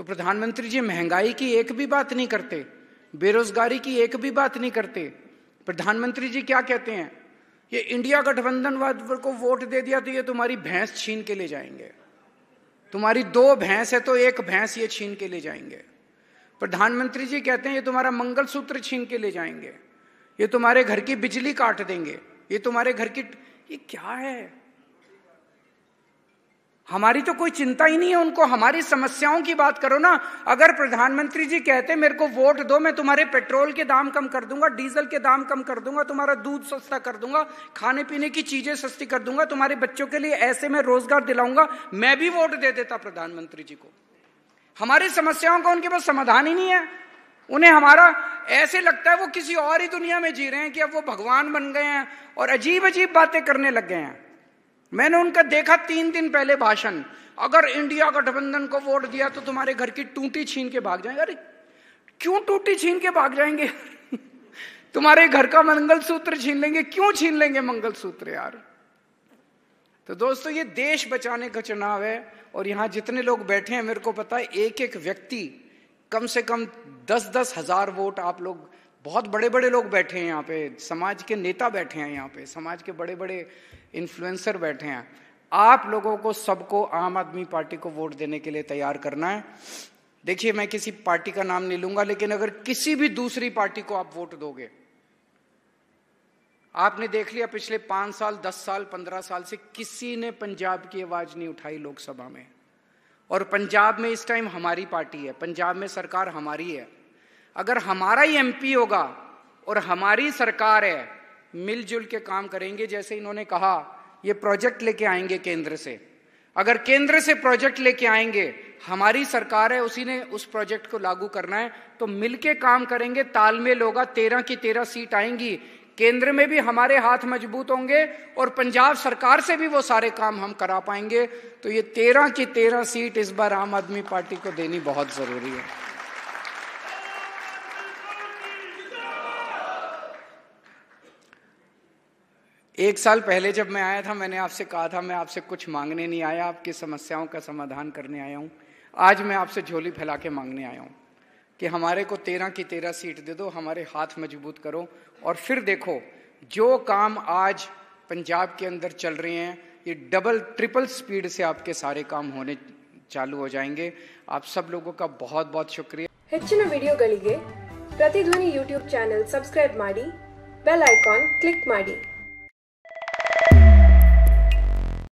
तो प्रधानमंत्री जी महंगाई की एक भी बात नहीं करते बेरोजगारी की एक भी बात नहीं करते प्रधानमंत्री जी क्या कहते हैं ये इंडिया गठबंधनवाद को वोट दे दिया तो ये तुम्हारी भैंस छीन के ले जाएंगे तुम्हारी दो भैंस है तो एक भैंस ये छीन के ले जाएंगे प्रधानमंत्री जी कहते हैं ये तुम्हारा मंगलसूत्र छीन के ले जाएंगे ये तुम्हारे घर की बिजली काट देंगे ये तुम्हारे घर की ये क्या है हमारी तो कोई चिंता ही नहीं है उनको हमारी समस्याओं की बात करो ना अगर प्रधानमंत्री जी कहते मेरे को वोट दो मैं तुम्हारे पेट्रोल के दाम कम कर दूंगा डीजल के दाम कम कर दूंगा तुम्हारा दूध सस्ता कर दूंगा खाने पीने की चीजें सस्ती कर दूंगा तुम्हारे बच्चों के लिए ऐसे में रोजगार दिलाऊंगा मैं भी वोट दे देता प्रधानमंत्री जी को हमारी समस्याओं का उनके पास समाधान ही नहीं है उन्हें हमारा ऐसे लगता है वो किसी और ही दुनिया में जी रहे हैं कि अब वो भगवान बन गए हैं और अजीब अजीब बातें करने लग गए हैं मैंने उनका देखा तीन दिन पहले भाषण अगर इंडिया गठबंधन को वोट दिया तो तुम्हारे घर की टूटी छीन के भाग जाएंगे अरे क्यों टूटी छीन के भाग जाएंगे तुम्हारे घर का मंगल सूत्र छीन लेंगे क्यों छीन लेंगे मंगल सूत्र यार तो दोस्तों ये देश बचाने का चुनाव है और यहां जितने लोग बैठे हैं मेरे को पता है एक एक व्यक्ति कम से कम दस दस हजार वोट आप लोग बहुत बड़े बड़े लोग बैठे हैं यहाँ पे समाज के नेता बैठे हैं यहाँ पे समाज के बड़े बड़े इन्फ्लुएंसर बैठे हैं आप लोगों को सबको आम आदमी पार्टी को वोट देने के लिए तैयार करना है देखिए मैं किसी पार्टी का नाम नहीं लूंगा लेकिन अगर किसी भी दूसरी पार्टी को आप वोट दोगे आपने देख लिया पिछले पांच साल दस साल पंद्रह साल से किसी ने पंजाब की आवाज नहीं उठाई लोकसभा में और पंजाब में इस टाइम हमारी पार्टी है पंजाब में सरकार हमारी है अगर हमारा ही एमपी होगा और हमारी सरकार है मिलजुल के काम करेंगे जैसे इन्होंने कहा ये प्रोजेक्ट लेके आएंगे केंद्र से अगर केंद्र से प्रोजेक्ट लेके आएंगे हमारी सरकार है उसी ने उस प्रोजेक्ट को लागू करना है तो मिलके काम करेंगे तालमेल होगा तेरह की तेरह सीट आएंगी केंद्र में भी हमारे हाथ मजबूत होंगे और पंजाब सरकार से भी वो सारे काम हम करा पाएंगे तो ये तेरह की तेरह सीट इस बार आम आदमी पार्टी को देनी बहुत जरूरी है एक साल पहले जब मैं आया था मैंने आपसे कहा था मैं आपसे कुछ मांगने नहीं आया आपकी समस्याओं का समाधान करने आया हूँ आज मैं आपसे झोली फैला के मांगने आया हूँ कि हमारे को तेरह की तेरह सीट दे दो हमारे हाथ मजबूत करो और फिर देखो जो काम आज पंजाब के अंदर चल रहे हैं ये डबल ट्रिपल स्पीड से आपके सारे काम होने चालू हो जाएंगे आप सब लोगों का बहुत बहुत शुक्रिया ಹೆಚ್ಚಿನ वीडियो प्रतिध्वनि यूट्यूब चैनल सब्सक्राइब मारी बेल आइकॉन क्लिक मारी